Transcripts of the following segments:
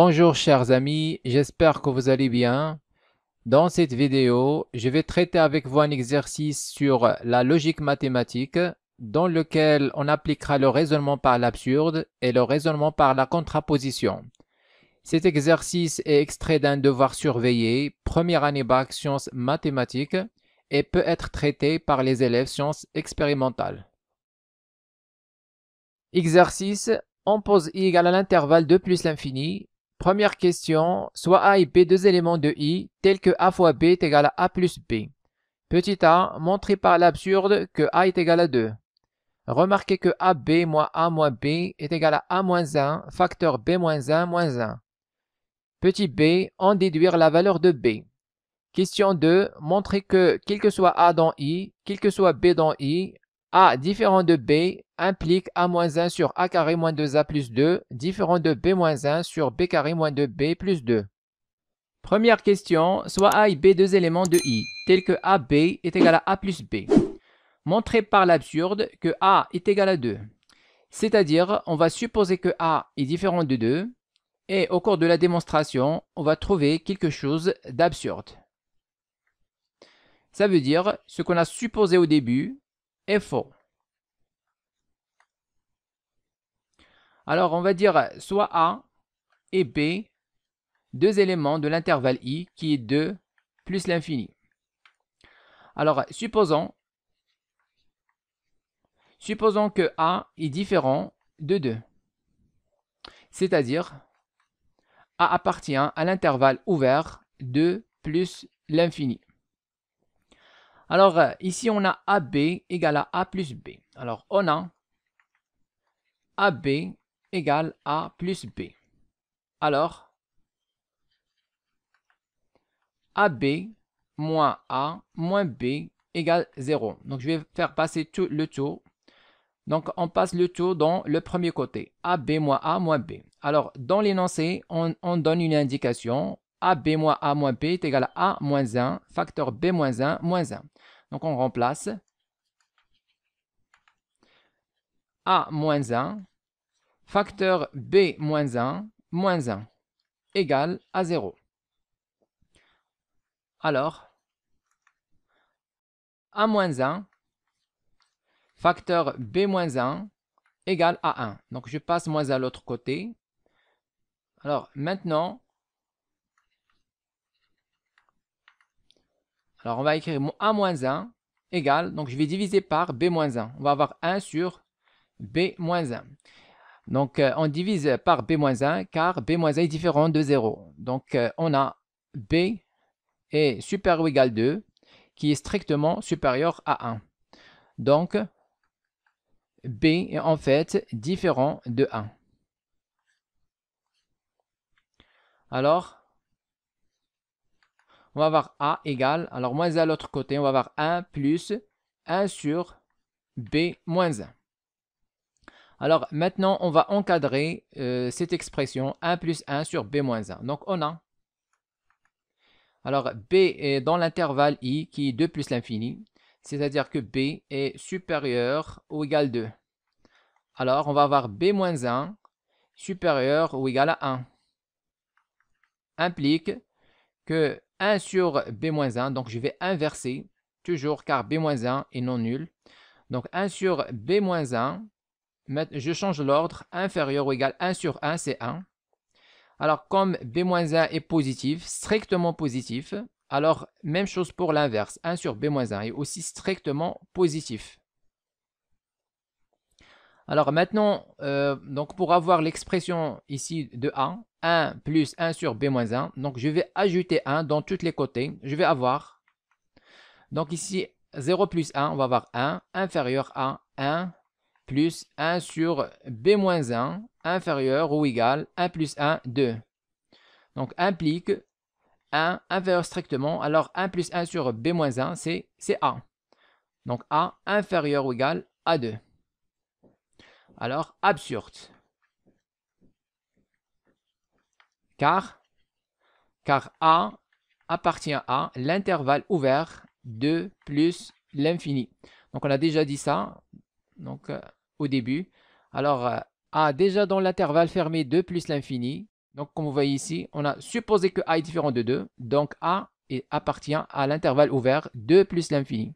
Bonjour chers amis, j'espère que vous allez bien. Dans cette vidéo, je vais traiter avec vous un exercice sur la logique mathématique dans lequel on appliquera le raisonnement par l'absurde et le raisonnement par la contraposition. Cet exercice est extrait d'un devoir surveillé, première année bac sciences mathématiques, et peut être traité par les élèves sciences expérimentales. Exercice, on pose i égale à l'intervalle 2 plus l'infini Première question, soit A et B deux éléments de I tels que A fois B est égal à A plus B. Petit a, montrez par l'absurde que A est égal à 2. Remarquez que AB moins A moins B est égal à A moins 1, facteur B moins 1 moins 1. Petit b, en déduire la valeur de B. Question 2, montrer que, quel que soit A dans I, quel que soit B dans I, a différent de B implique A moins 1 sur A carré moins 2A plus 2, différent de B moins 1 sur B carré moins 2B plus 2. Première question, soit A et B deux éléments de I, tels que AB est égal à A plus B. Montrez par l'absurde que A est égal à 2. C'est-à-dire, on va supposer que A est différent de 2, et au cours de la démonstration, on va trouver quelque chose d'absurde. Ça veut dire, ce qu'on a supposé au début, est faux. Alors on va dire soit A et B, deux éléments de l'intervalle i qui est 2 plus l'infini. Alors supposons, supposons que A est différent de 2. C'est-à-dire A appartient à l'intervalle ouvert 2 plus l'infini. Alors, euh, ici, on a AB égale à A plus B. Alors, on a AB égale A plus B. Alors, AB moins A moins B égale 0. Donc, je vais faire passer tout le tour. Donc, on passe le tour dans le premier côté. AB moins A moins B. Alors, dans l'énoncé, on, on donne une indication. AB moins A moins B est égal à A moins 1, facteur B moins 1, moins 1. Donc on remplace A moins 1, facteur B moins 1, moins 1, égale à 0. Alors, A moins 1, facteur B moins 1, égale à 1. Donc je passe moins à l'autre côté. Alors maintenant, Alors on va écrire A-1 égale, donc je vais diviser par B-1. On va avoir 1 sur B-1. Donc euh, on divise par B-1 car B-1 est différent de 0. Donc euh, on a B est supérieur ou égal 2 qui est strictement supérieur à 1. Donc B est en fait différent de 1. Alors, on va avoir A égale, alors moins à l'autre côté, on va avoir 1 plus 1 sur B moins 1. Alors maintenant, on va encadrer euh, cette expression 1 plus 1 sur B moins 1. Donc on a, alors B est dans l'intervalle I qui est 2 plus l'infini, c'est-à-dire que B est supérieur ou égal à 2. Alors on va avoir B moins 1 supérieur ou égal à 1. Implique que 1 sur B-1, donc je vais inverser toujours car B-1 est non nul. Donc 1 sur B-1, je change l'ordre, inférieur ou égal 1 sur 1, c'est 1. Alors comme B-1 est positif, strictement positif, alors même chose pour l'inverse, 1 sur B-1 est aussi strictement positif. Alors maintenant, euh, donc pour avoir l'expression ici de A, 1 plus 1 sur B moins 1, donc je vais ajouter 1 dans tous les côtés. Je vais avoir, donc ici, 0 plus 1, on va avoir 1, inférieur à 1 plus 1 sur B moins 1, inférieur ou égal 1 plus 1, 2. Donc implique 1 inférieur strictement, alors 1 plus 1 sur B moins 1, c'est A. Donc A inférieur ou égal à 2 alors absurde. Car, car A appartient à l'intervalle ouvert de plus l'infini. Donc on a déjà dit ça donc, euh, au début. Alors euh, A déjà dans l'intervalle fermé de plus l'infini. Donc comme vous voyez ici, on a supposé que A est différent de 2. Donc A appartient à l'intervalle ouvert de plus l'infini.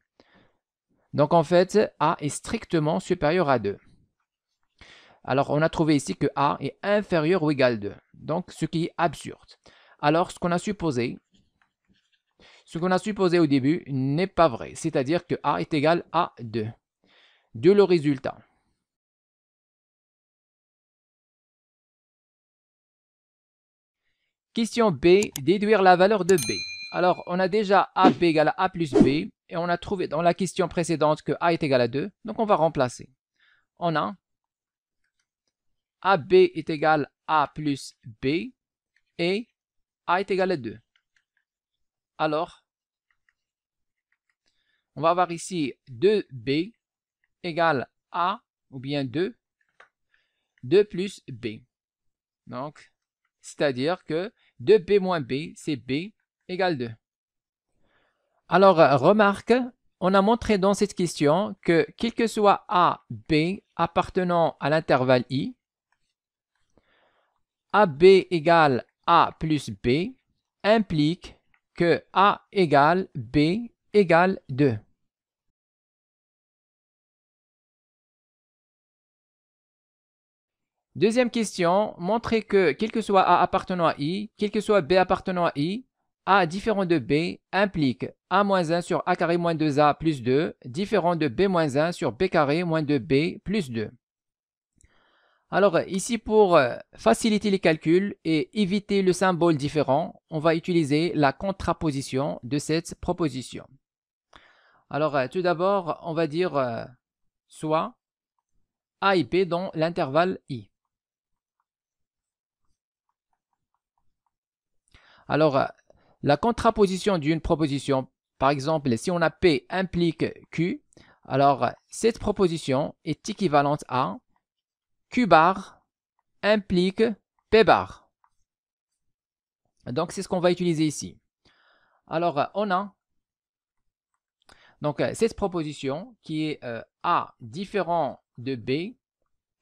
Donc en fait, A est strictement supérieur à 2. Alors, on a trouvé ici que A est inférieur ou égal à 2, donc ce qui est absurde. Alors, ce qu'on a supposé, ce qu'on a supposé au début n'est pas vrai, c'est-à-dire que A est égal à 2. Deux le résultat. Question B, déduire la valeur de B. Alors, on a déjà b égale à A plus B, et on a trouvé dans la question précédente que A est égal à 2, donc on va remplacer. On a AB est égal à A plus B et A est égal à 2. Alors, on va avoir ici 2B égale A, ou bien 2, 2 plus B. Donc, c'est-à-dire que 2B moins B, c'est B égale 2. Alors, remarque, on a montré dans cette question que quel que soit A, B appartenant à l'intervalle I, AB égale A plus B implique que A égale B égale 2. Deuxième question, montrez que, quel que soit A appartenant à I, quel que soit B appartenant à I, A différent de B implique A moins 1 sur A carré moins 2A plus 2, différent de B moins 1 sur B carré moins 2B plus 2. Alors euh, ici, pour euh, faciliter les calculs et éviter le symbole différent, on va utiliser la contraposition de cette proposition. Alors euh, tout d'abord, on va dire soit A et p dans l'intervalle I. Alors, la contraposition d'une proposition, par exemple, si on a P implique Q, alors cette proposition est équivalente à Q bar implique P bar. Donc c'est ce qu'on va utiliser ici. Alors euh, on a donc euh, cette proposition qui est euh, A différent de B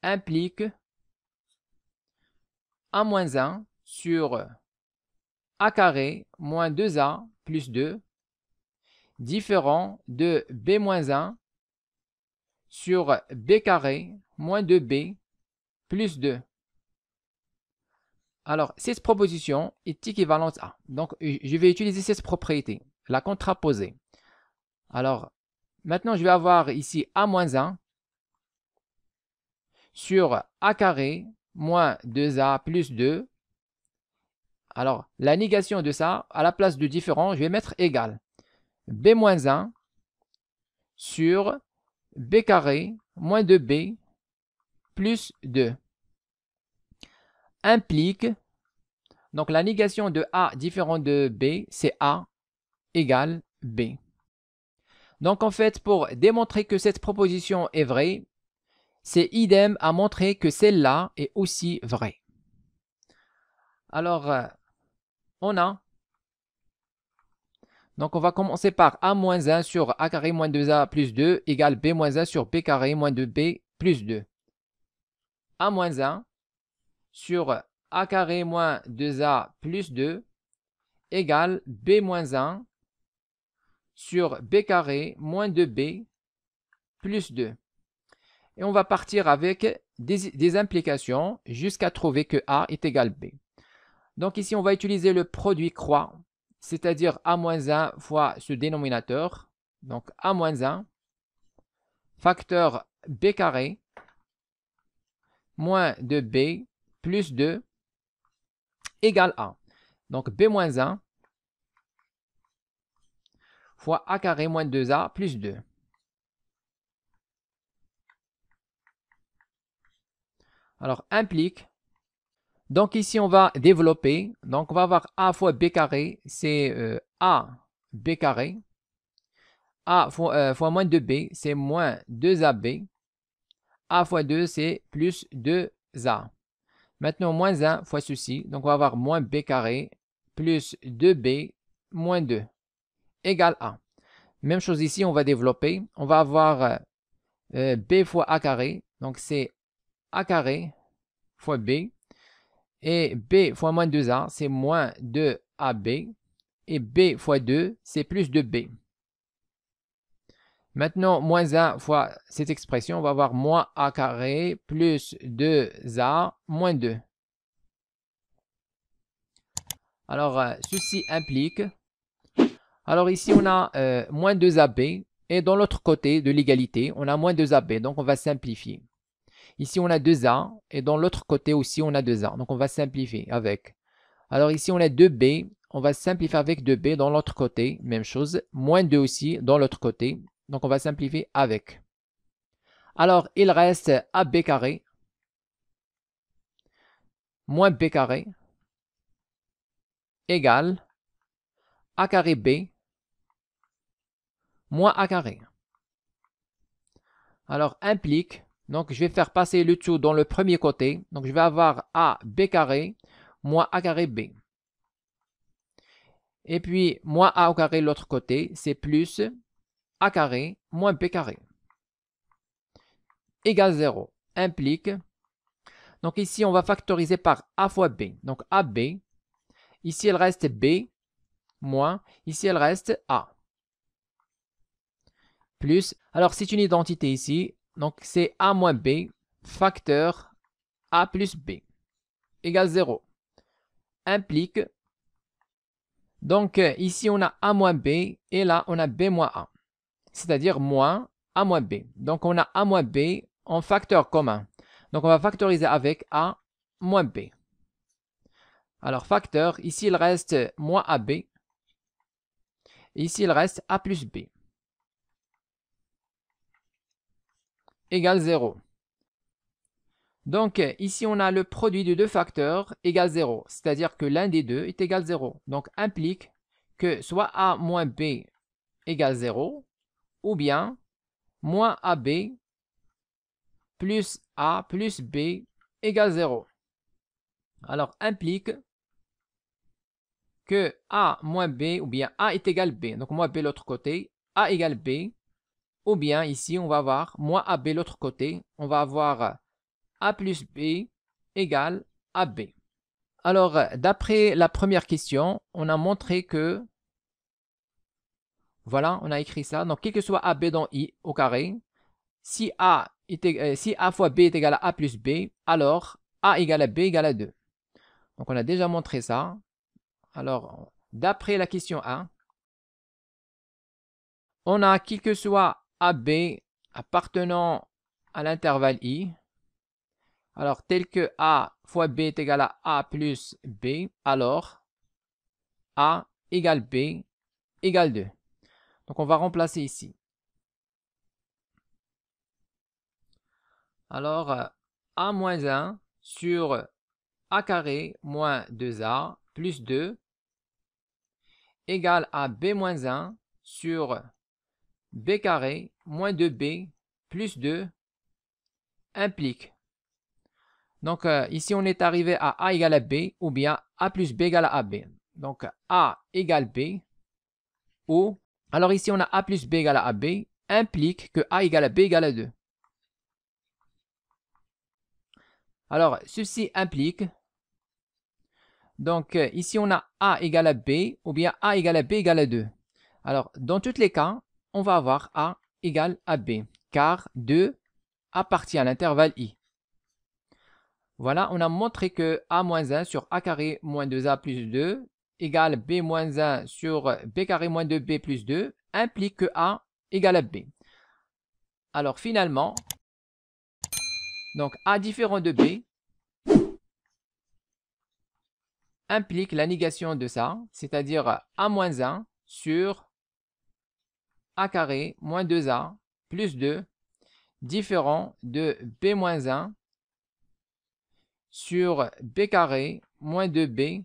implique A-1 moins sur A carré moins 2A plus 2 différent de B-1 moins sur B carré moins 2B plus 2. Alors, cette proposition est équivalente à. Donc, je vais utiliser cette propriété, la contraposée. Alors, maintenant, je vais avoir ici a moins 1 sur a carré moins 2a plus 2. Alors, la négation de ça, à la place de différent, je vais mettre égal. b moins 1 sur b carré moins 2b plus 2 implique, donc la négation de A différent de B, c'est A égale B. Donc en fait, pour démontrer que cette proposition est vraie, c'est idem à montrer que celle-là est aussi vraie. Alors, euh, on a... Donc on va commencer par A moins 1 sur A carré moins 2A plus 2 égale B moins 1 sur B carré moins 2B plus 2 a moins 1 sur a carré moins 2a plus 2 égale b moins 1 sur b carré moins 2b plus 2. Et on va partir avec des, implications jusqu'à trouver que a est égal à b. Donc ici, on va utiliser le produit croix, c'est-à-dire a moins 1 fois ce dénominateur, donc a moins 1, facteur b carré moins 2 b plus 2 égale a. Donc b moins 1 fois a carré moins 2a plus 2. Alors implique, donc ici on va développer, donc on va avoir a fois b carré, c'est euh, a b carré, a fois euh, moins 2b, c'est moins 2ab, a fois 2, c'est plus 2A. Maintenant, moins 1 fois ceci. Donc, on va avoir moins B carré plus 2B moins 2 égale A. Même chose ici, on va développer. On va avoir euh, B fois A carré. Donc, c'est A carré fois B. Et B fois moins 2A, c'est moins 2AB. Et B fois 2, c'est plus 2B. Maintenant, moins 1 fois cette expression, on va avoir moins a carré plus 2a moins 2. Alors, euh, ceci implique... Alors ici, on a euh, moins 2ab et dans l'autre côté de l'égalité, on a moins 2ab, donc on va simplifier. Ici, on a 2a et dans l'autre côté aussi, on a 2a, donc on va simplifier avec. Alors ici, on a 2b, on va simplifier avec 2b dans l'autre côté, même chose, moins 2 aussi dans l'autre côté, donc, on va simplifier avec. Alors, il reste AB carré moins B carré égale A carré B moins A carré. Alors, implique, donc je vais faire passer le tout dans le premier côté. Donc, je vais avoir AB carré moins A carré B. Et puis, moins A au carré l'autre côté, c'est plus a carré moins b carré égale 0 implique, donc ici on va factoriser par a fois b, donc ab, ici elle reste b, moins, ici elle reste a, plus, alors c'est une identité ici, donc c'est a moins b, facteur a plus b, égale 0, implique, donc euh, ici on a a moins b, et là on a b moins a, c'est-à-dire moins a moins b. Donc on a a moins b en facteur commun. Donc on va factoriser avec a moins b. Alors facteur, ici il reste moins ab. Et ici il reste a plus b. Égal 0. Donc ici on a le produit de deux facteurs égal 0. C'est-à-dire que l'un des deux est égal 0. Donc implique que soit a moins b égale 0, ou bien moins AB plus A plus B égale 0. Alors implique que A moins B ou bien A est égal B. Donc moins B l'autre côté, A égale B. Ou bien ici on va avoir moins AB l'autre côté, on va avoir A plus B égale AB. Alors d'après la première question, on a montré que voilà, on a écrit ça. Donc, quel que soit AB dans I au carré, si A, euh, si A fois B est égal à A plus B, alors A égal à B égale à 2. Donc, on a déjà montré ça. Alors, d'après la question A, on a quel que soit AB appartenant à l'intervalle I, alors tel que A fois B est égal à A plus B, alors A égale B égale 2. Donc on va remplacer ici. Alors, euh, a moins 1 sur a carré moins 2a plus 2 égale à b moins 1 sur b carré moins 2b plus 2 implique. Donc euh, ici, on est arrivé à a égale à b ou bien a plus b égale à ab. Donc a égale b ou alors ici, on a A plus B égale à AB implique que A égale à B égale à 2. Alors, ceci implique... Donc, euh, ici, on a A égale à B, ou bien A égale à B égale à 2. Alors, dans tous les cas, on va avoir A égale à B, car 2 appartient à l'intervalle I. Voilà, on a montré que A moins 1 sur A carré moins 2A plus 2 égale b-1 sur b carré moins 2b plus 2 implique que a égale à b. Alors finalement, donc a différent de b implique la négation de ça, c'est-à-dire a moins 1 sur a carré moins 2a plus 2 différent de b moins 1 sur b carré moins 2b